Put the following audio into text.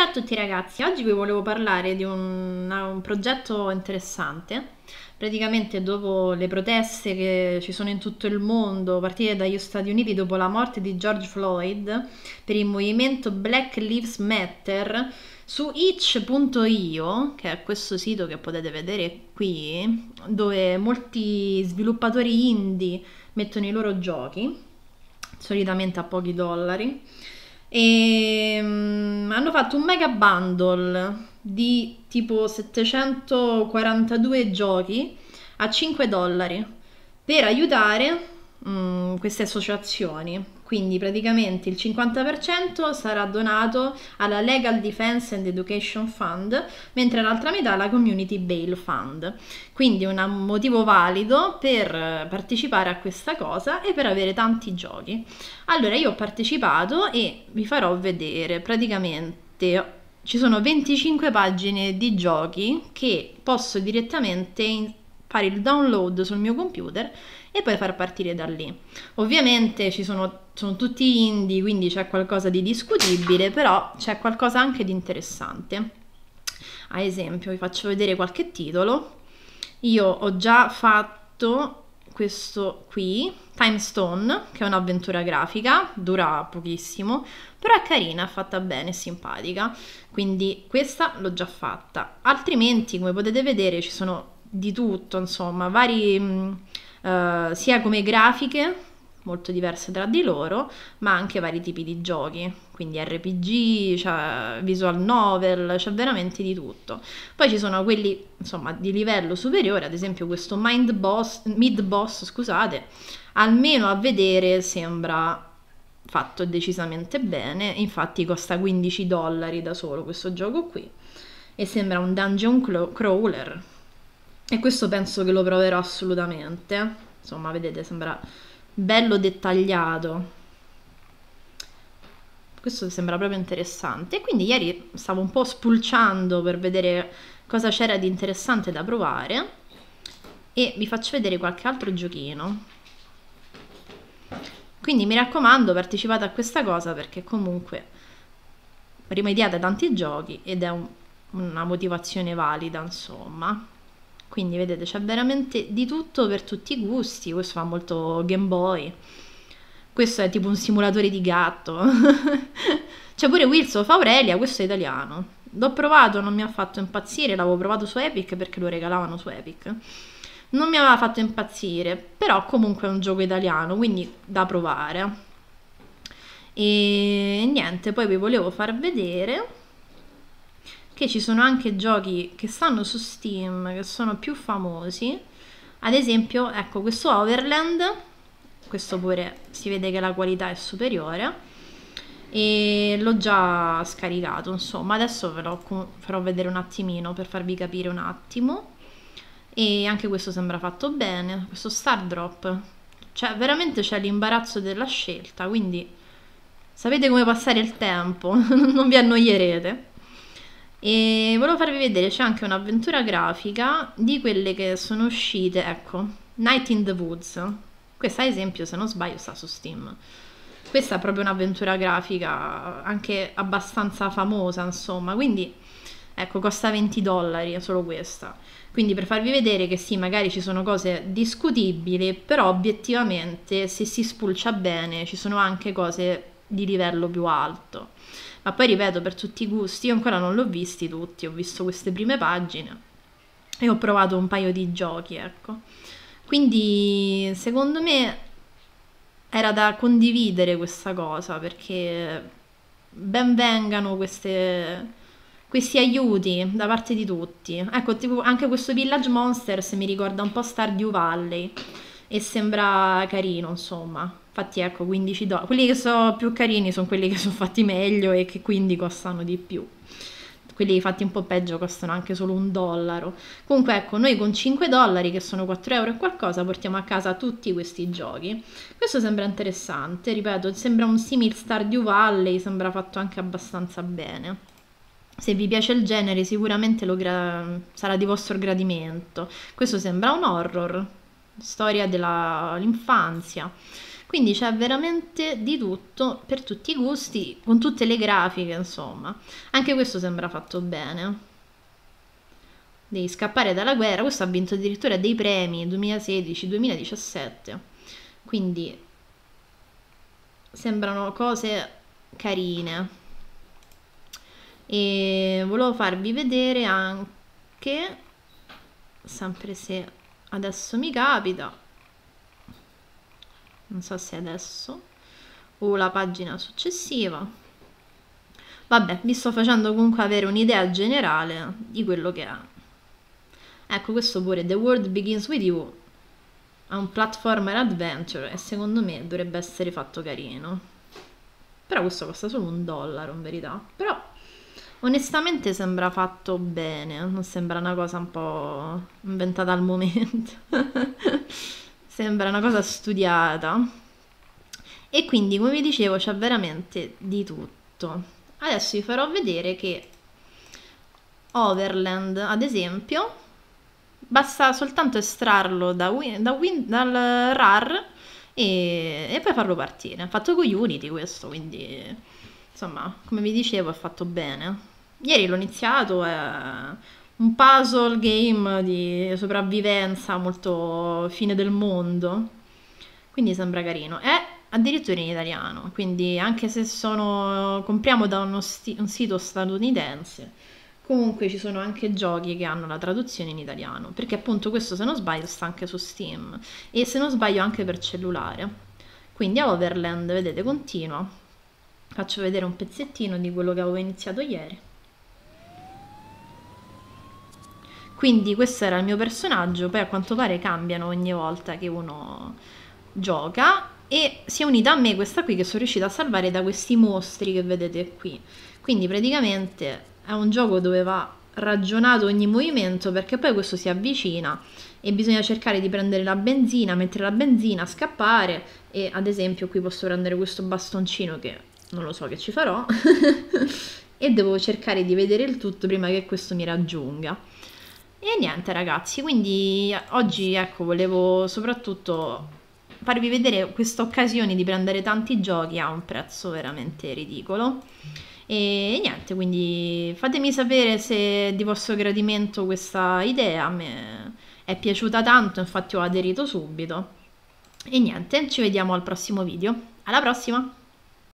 Ciao a tutti ragazzi, oggi vi volevo parlare di un, un, progetto interessante. Praticamente dopo le proteste che ci sono in tutto il mondo, a partire dagli Stati Uniti dopo la morte di George Floyd, per il movimento Black Lives Matter, su itch.io, che è questo sito che potete vedere qui, dove molti sviluppatori indie mettono i loro giochi, solitamente a pochi dollari, e um, hanno fatto un mega bundle di tipo 742 giochi a 5 dollari per aiutare um, queste associazioni quindi praticamente il 50% sarà donato alla Legal Defense and Education Fund, mentre l'altra metà alla Community Bail Fund. Quindi un motivo valido per eh, partecipare a questa cosa e per avere tanti giochi. Allora io ho partecipato e vi farò vedere praticamente ci sono 25 pagine di giochi che posso direttamente fare il download sul mio computer e poi far partire da lì. Ovviamente ci sono, sono tutti indie, quindi c'è qualcosa di discutibile, però c'è qualcosa anche di interessante. Ad esempio, vi faccio vedere qualche titolo. Io ho già fatto questo qui, Time Stone, che è un'avventura grafica, dura pochissimo, però è carina, è fatta bene, è simpatica, quindi questa l'ho già fatta. Altrimenti, come potete vedere, ci sono di tutto, insomma, vari eh, sia come grafiche molto diverse tra di loro, ma anche vari tipi di giochi, quindi RPG, cioè visual novel, c'è cioè veramente di tutto. Poi ci sono quelli, insomma, di livello superiore, ad esempio questo Mind Boss, Mid Boss, scusate, almeno a vedere sembra fatto decisamente bene, infatti costa 15 dollari da solo questo gioco qui e sembra un dungeon crawler, e questo penso che lo proverò assolutamente insomma vedete sembra bello dettagliato questo sembra proprio interessante e quindi ieri stavo un po' spulciando per vedere cosa c'era di interessante da provare e vi faccio vedere qualche altro giochino quindi mi raccomando, partecipate a questa cosa perché comunque rimediate tanti giochi ed è un, una motivazione valida, insomma. Quindi vedete c'è veramente di tutto per tutti i gusti, questo fa molto Game Boy. Questo è tipo un simulatore di gatto. c'è pure Wilson Faurelia, questo è italiano. L'ho provato, non mi ha fatto impazzire, l'avevo provato su Epic perché lo regalavano su Epic. Non mi aveva fatto impazzire, però comunque è un gioco italiano, quindi da provare. E niente, poi vi volevo far vedere che ci sono anche giochi che stanno su Steam, che sono più famosi. Ad esempio, ecco, questo Overland, questo pure si vede che la qualità è superiore e l'ho già scaricato, insomma, adesso ve lo farò vedere un attimino per farvi capire un attimo. E anche questo sembra fatto bene, questo Star Drop. Cioè, veramente c'è l'imbarazzo della scelta, quindi sapete come passare il tempo, non vi annoierete. E volevo farvi vedere, c'è anche un'avventura grafica di quelle che sono uscite, ecco, Night in the Woods. Questa ad esempio, se non sbaglio, sta su Steam. Questa è proprio un'avventura grafica, anche abbastanza famosa, insomma, quindi ecco, costa 20 dollari solo questa. Quindi per farvi vedere che sì, magari ci sono cose discutibili, però obiettivamente se si spulcia bene ci sono anche cose di livello più alto ma poi ripeto per tutti i gusti, io ancora non l'ho visti tutti, ho visto queste prime pagine e ho provato un paio di giochi, ecco. Quindi secondo me era da condividere questa cosa perché ben vengano queste, questi aiuti da parte di tutti. Ecco, tipo, anche questo Village Monsters mi ricorda un po' Stardew Valley e sembra carino, insomma. Infatti ecco 15 dollari. Quelli che sono più carini sono quelli che sono fatti meglio e che quindi costano di più. Quelli fatti un po' peggio costano anche solo un dollaro. Comunque ecco, noi con 5 dollari, che sono 4 euro e qualcosa, portiamo a casa tutti questi giochi. Questo sembra interessante, ripeto, sembra un simil Stardew Valley, sembra fatto anche abbastanza bene se vi piace il genere sicuramente sarà di vostro gradimento. Questo sembra un horror, storia dell'infanzia quindi c'è veramente di tutto per tutti i gusti con tutte le grafiche insomma anche questo sembra fatto bene devi scappare dalla guerra questo ha vinto addirittura dei premi 2016-2017 quindi sembrano cose carine e volevo farvi vedere anche sempre se adesso mi capita non so se adesso o la pagina successiva. Vabbè, vi sto facendo comunque avere un'idea generale di quello che è. Ecco, questo pure The World Begins With You è un platformer adventure e secondo me dovrebbe essere fatto carino. Però questo costa solo un dollaro in verità. Però onestamente sembra fatto bene, non sembra una cosa un po' inventata al momento. Sembra una cosa studiata. E quindi, come vi dicevo, c'è veramente di tutto. Adesso vi farò vedere che Overland, ad esempio, basta soltanto estrarlo da win, da win, dal RAR e, e, poi farlo partire. Ha fatto con Unity questo, quindi insomma, come vi dicevo, è fatto bene. Ieri l'ho iniziato, è un puzzle game di sopravvivenza molto fine del mondo. Quindi sembra carino. È addirittura in italiano, quindi anche se sono, compriamo da un sito statunitense, comunque ci sono anche giochi che hanno la traduzione in italiano, perché appunto questo se non sbaglio sta anche su Steam e se non sbaglio anche per cellulare. Quindi a Overland, vedete, continua. Faccio vedere un pezzettino di quello che avevo iniziato ieri. Quindi questo era il mio personaggio, poi a quanto pare cambiano ogni volta che uno gioca e si è unita a me questa qui che sono riuscita a salvare da questi mostri che vedete qui. Quindi praticamente è un gioco dove va ragionato ogni movimento perché poi questo si avvicina e bisogna cercare di prendere la benzina, mettere la benzina, scappare e ad esempio qui posso prendere questo bastoncino che non lo so che ci farò e devo cercare di vedere il tutto prima che questo mi raggiunga. E niente ragazzi, quindi oggi ecco volevo soprattutto farvi vedere questa occasione di prendere tanti giochi a un prezzo veramente ridicolo. E niente, quindi fatemi sapere se è di vostro gradimento questa idea, a me è piaciuta tanto, infatti ho aderito subito. E niente, ci vediamo al prossimo video. Alla prossima!